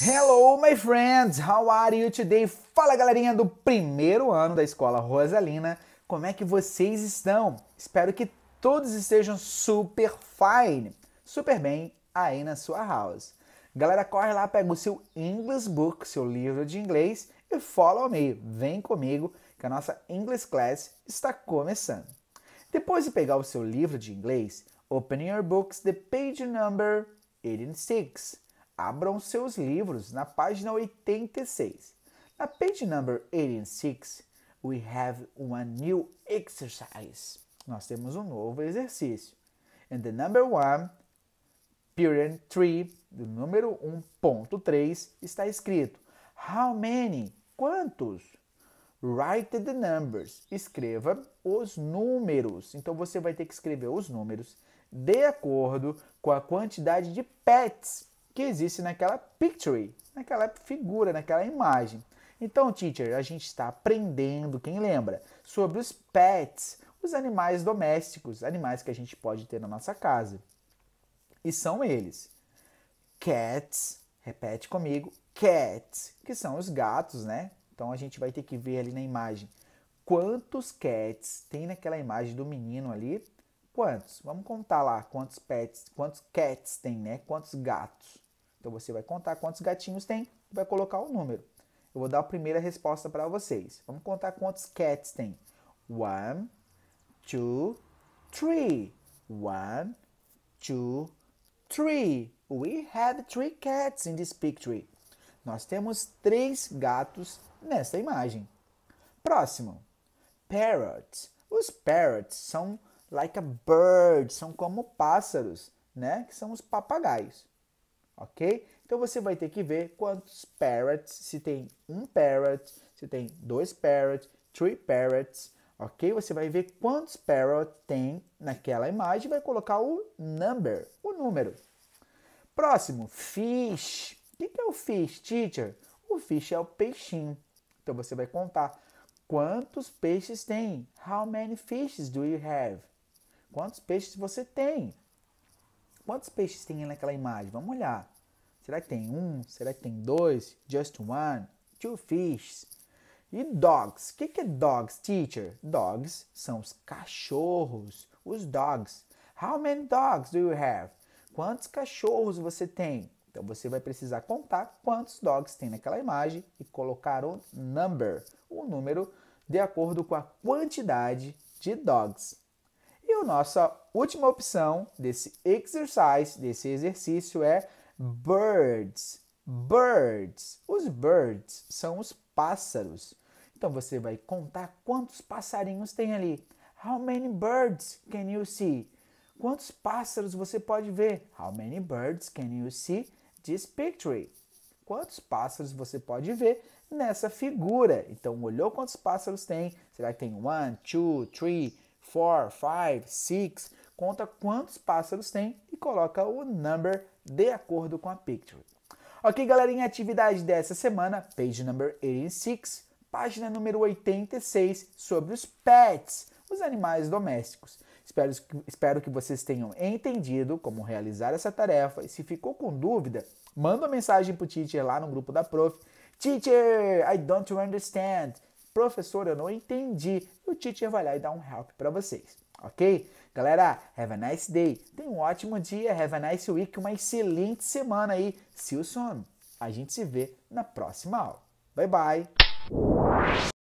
Hello, my friends! How are you today? Fala, galerinha do primeiro ano da Escola Rosalina. Como é que vocês estão? Espero que todos estejam super fine, super bem aí na sua house. Galera, corre lá, pega o seu English Book, seu livro de inglês e follow me. Vem comigo que a nossa English Class está começando. Depois de pegar o seu livro de inglês, open your books the page number 86 abram seus livros na página 86. Na page number 86, we have a new exercise. Nós temos um novo exercício. And the number one, period 3, do número 1.3, está escrito How many? Quantos? Write the numbers. Escreva os números. Então você vai ter que escrever os números de acordo com a quantidade de pets que existe naquela picture, naquela figura, naquela imagem. Então, teacher, a gente está aprendendo, quem lembra, sobre os pets, os animais domésticos, animais que a gente pode ter na nossa casa. E são eles: cats, repete comigo, cats, que são os gatos, né? Então a gente vai ter que ver ali na imagem quantos cats tem naquela imagem do menino ali. Quantos? Vamos contar lá quantos pets, quantos cats tem, né? Quantos gatos? Então você vai contar quantos gatinhos tem e vai colocar o um número. Eu vou dar a primeira resposta para vocês. Vamos contar quantos cats tem. One, two, three. One, two, three. We have three cats in this picture. Nós temos três gatos nesta imagem. Próximo. Parrots. Os parrots são like a bird, são como pássaros, né? Que são os papagaios ok? Então você vai ter que ver quantos parrots, se tem um parrot, se tem dois parrots, three parrots, ok? Você vai ver quantos parrots tem naquela imagem e vai colocar o number, o número. Próximo, fish. O que é o fish, teacher? O fish é o peixinho. Então você vai contar quantos peixes tem. How many fishes do you have? Quantos peixes você tem? Quantos peixes tem naquela imagem? Vamos olhar. Será que tem um? Será que tem dois? Just one? Two fish? E dogs? O que, que é dogs, teacher? Dogs são os cachorros. Os dogs. How many dogs do you have? Quantos cachorros você tem? Então você vai precisar contar quantos dogs tem naquela imagem e colocar o number, o número, de acordo com a quantidade de dogs. E a nossa última opção desse exercise, desse exercício é birds. Birds. Os birds são os pássaros. Então você vai contar quantos passarinhos tem ali. How many birds can you see? Quantos pássaros você pode ver? How many birds can you see this picture? Quantos pássaros você pode ver nessa figura? Então olhou quantos pássaros tem. Será que tem one, two, three? four, five, six, conta quantos pássaros tem e coloca o number de acordo com a picture. Ok, galerinha, atividade dessa semana, page number 86, página número 86, sobre os pets, os animais domésticos. Espero, espero que vocês tenham entendido como realizar essa tarefa e se ficou com dúvida, manda uma mensagem pro teacher lá no grupo da prof. Teacher, I don't understand. Professor, eu não entendi. E o teacher vai lá e dá um help para vocês. Ok? Galera, have a nice day. Tenha um ótimo dia, have a nice week, uma excelente semana aí. See you soon. A gente se vê na próxima aula. Bye bye.